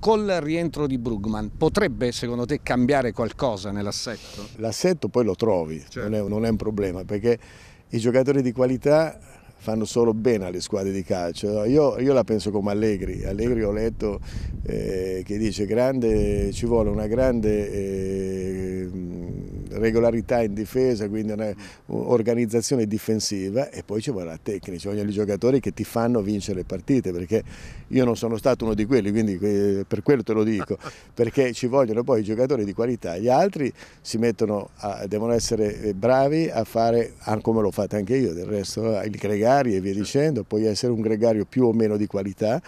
col rientro di Brugman potrebbe secondo te cambiare qualcosa nell'assetto? L'assetto poi lo trovi, certo. non, è, non è un problema perché i giocatori di qualità fanno solo bene alle squadre di calcio. Io, io la penso come Allegri. Allegri ho letto eh, che dice grande, ci vuole una grande eh, regolarità in difesa, quindi un'organizzazione difensiva e poi ci la tecnica, ci vogliono i giocatori che ti fanno vincere le partite, perché io non sono stato uno di quelli, quindi per quello te lo dico, perché ci vogliono poi i giocatori di qualità, gli altri si mettono a, devono essere eh, bravi a fare, come l'ho fatto anche io, del resto eh, il gregario e via dicendo, puoi essere un gregario più o meno di qualità,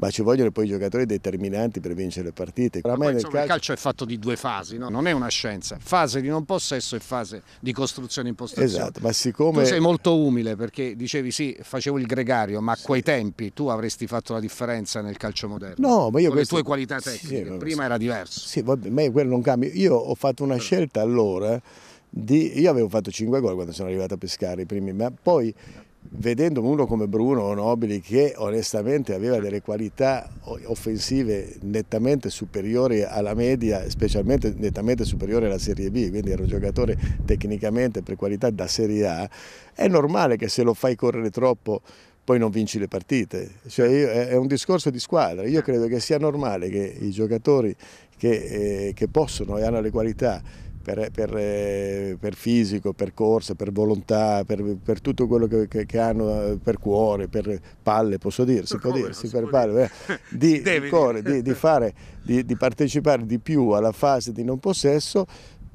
ma ci vogliono poi i giocatori determinanti per vincere le partite. Oramai nel calcio... il calcio è fatto di due fasi, no? non è una scienza, fase di non possesso e fase di costruzione e impostazione. Esatto, ma siccome... Tu sei molto umile perché dicevi sì, facevo il gregario, ma a sì. quei tempi tu avresti fatto la differenza nel calcio moderno. No, ma io... Con questo... le tue qualità tecniche, sì, prima era diverso. Sì, vabbè, ma quello non cambia. Io ho fatto una scelta allora di... Io avevo fatto 5 gol quando sono arrivato a pescare i primi, ma poi vedendo uno come Bruno Nobili che onestamente aveva delle qualità offensive nettamente superiori alla media, specialmente nettamente superiori alla Serie B, quindi era un giocatore tecnicamente per qualità da Serie A, è normale che se lo fai correre troppo poi non vinci le partite, cioè io, è un discorso di squadra, io credo che sia normale che i giocatori che, eh, che possono e hanno le qualità per, per, eh, per, fisico, per corsa, per volontà, per, per tutto quello che, che, che, hanno eh, per cuore, per palle, posso dire, si può dire, per palle, di, di, di, di, partecipare di più alla fase di non possesso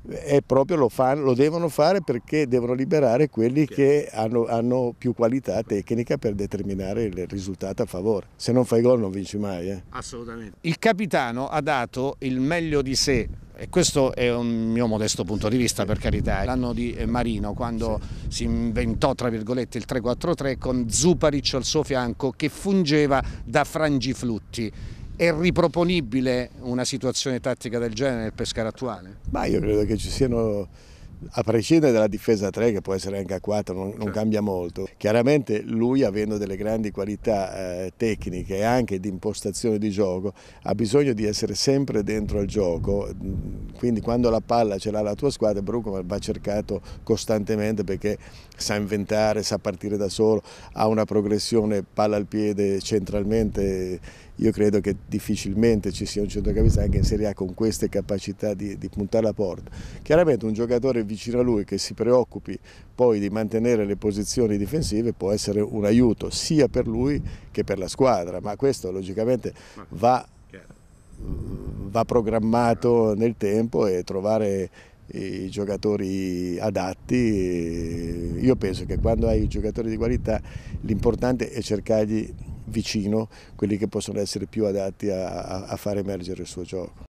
e proprio lo, fan, lo, devono fare perché devono liberare quelli che hanno, hanno, più qualità tecnica per determinare il risultato a favore. Se non fai gol non vinci mai. Eh. Assolutamente. Il capitano ha dato il meglio di sé e questo è un mio modesto punto di vista per carità, l'anno di Marino quando sì. si inventò tra virgolette il 3-4-3 con Zuparic al suo fianco che fungeva da frangiflutti è riproponibile una situazione tattica del genere nel Pescara attuale? Ma io credo che ci siano a prescindere dalla difesa a 3 che può essere anche a 4 non, non certo. cambia molto chiaramente lui avendo delle grandi qualità eh, tecniche e anche di impostazione di gioco ha bisogno di essere sempre dentro al gioco mm, quindi quando la palla ce l'ha la tua squadra Bruckman va cercato costantemente perché sa inventare sa partire da solo ha una progressione palla al piede centralmente io credo che difficilmente ci sia un centrocampista anche in Serie A con queste capacità di, di puntare la porta chiaramente un giocatore vicino a lui che si preoccupi poi di mantenere le posizioni difensive può essere un aiuto sia per lui che per la squadra, ma questo logicamente va, va programmato nel tempo e trovare i giocatori adatti. Eh, io penso che quando hai giocatori di qualità l'importante è cercargli vicino quelli che possono essere più adatti a, a far emergere il suo gioco.